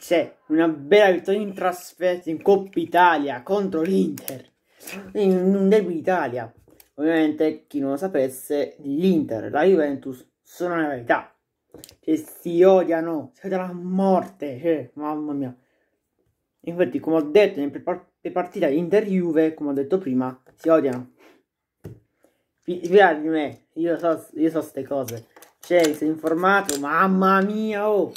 c'è una bella vittoria in trasferta in Coppa Italia contro l'Inter. In un derby d'Italia. Ovviamente, chi non lo sapesse, l'Inter e la Juventus sono la verità. Cioè, si odiano, si odiano a morte, cioè, mamma mia. Infatti, come ho detto, nelle partite Inter-Juve, come ho detto prima, si odiano. Fidati di me, io so, io so ste cose. Cioè, sei informato, mamma mia, oh!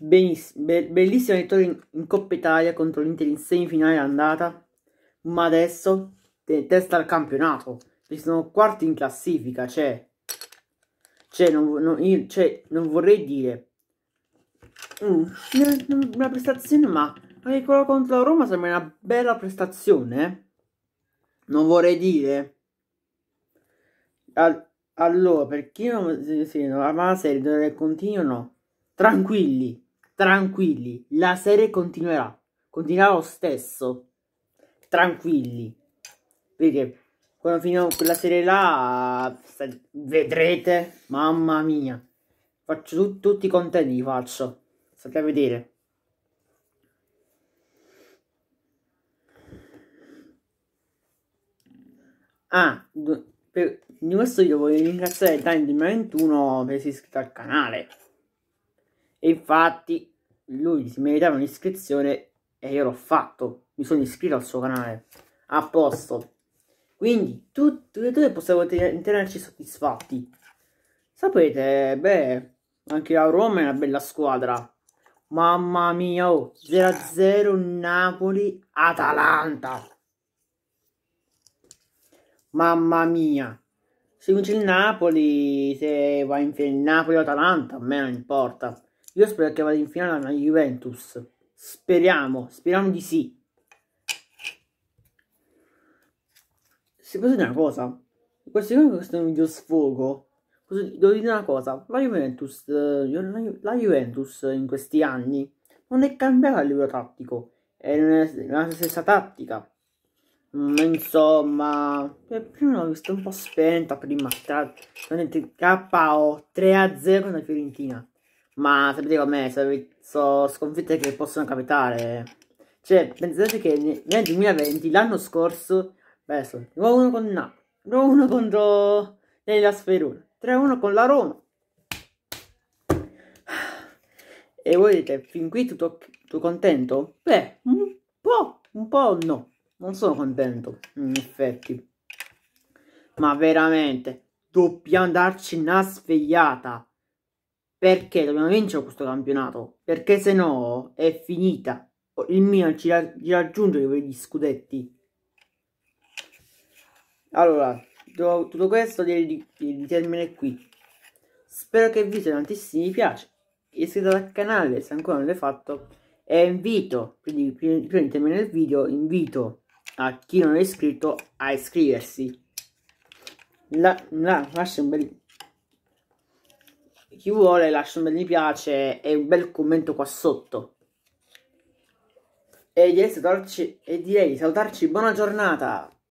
bellissima vittoria in-, in Coppa Italia contro l'Inter in semifinale andata, ma adesso testa al campionato. Ci sono quarti in classifica, cioè, cioè, non, non, io, cioè, non vorrei dire mm, una prestazione, ma anche quella contro la Roma sembra una bella prestazione. Eh. Non vorrei dire. Al- allora, per chi non si sì, no, ma serie, no? tranquilli. Tranquilli, la serie continuerà. Continuerà lo stesso. Tranquilli. Perché quando finirò quella serie là, vedrete, mamma mia. Faccio tu tutti i contenti, li faccio. State a vedere. Ah, per, in questo video voglio ringraziare Time di 2021 per essere iscritto al canale. E infatti lui si meritava un'iscrizione e io l'ho fatto. Mi sono iscritto al suo canale. A posto. Quindi tutti e due possiamo tenerci soddisfatti. Sapete, beh, anche la Roma è una bella squadra. Mamma mia, 0-0 Napoli-Atalanta. Mamma mia. Se vince il Napoli, se va in finale Napoli-Atalanta, a me non importa. Io spero che vada in finale la Juventus. Speriamo, speriamo di sì. Se posso dire una cosa, questo è un video sfogo. Devo dire una cosa, la Juventus, eh, la Juventus in questi anni non è cambiata a livello tattico, è la stessa tattica. Ma mm, insomma, prima l'ho vista un po' spenta, prima KO 3 a 0 da Fiorentina. Ma sapete com'è, sono sconfitte che possono capitare. Cioè, pensate che nel 2020, l'anno scorso, adesso, 1 con Napoli, 1 contro nella eh, Sferuna, 3-1 con la Roma. E voi dite, fin qui tutto, tutto contento? Beh, un po', un po' no. Non sono contento, in effetti. Ma veramente, dobbiamo darci una svegliata perché dobbiamo vincere questo campionato, perché se no è finita. Oh, il Milan ci, ra ci raggiunge gli scudetti. Allora, tutto questo direi di, termine qui. Spero che il video tantissimi vi piace. Iscrivetevi al canale se ancora non l'hai fatto. E invito, quindi prima di terminare il video, invito a chi non è iscritto a iscriversi. La, la, lascia un bel chi vuole lascia un bel mi piace e un bel commento qua sotto. E direi di salutarci, e direi di salutarci buona giornata!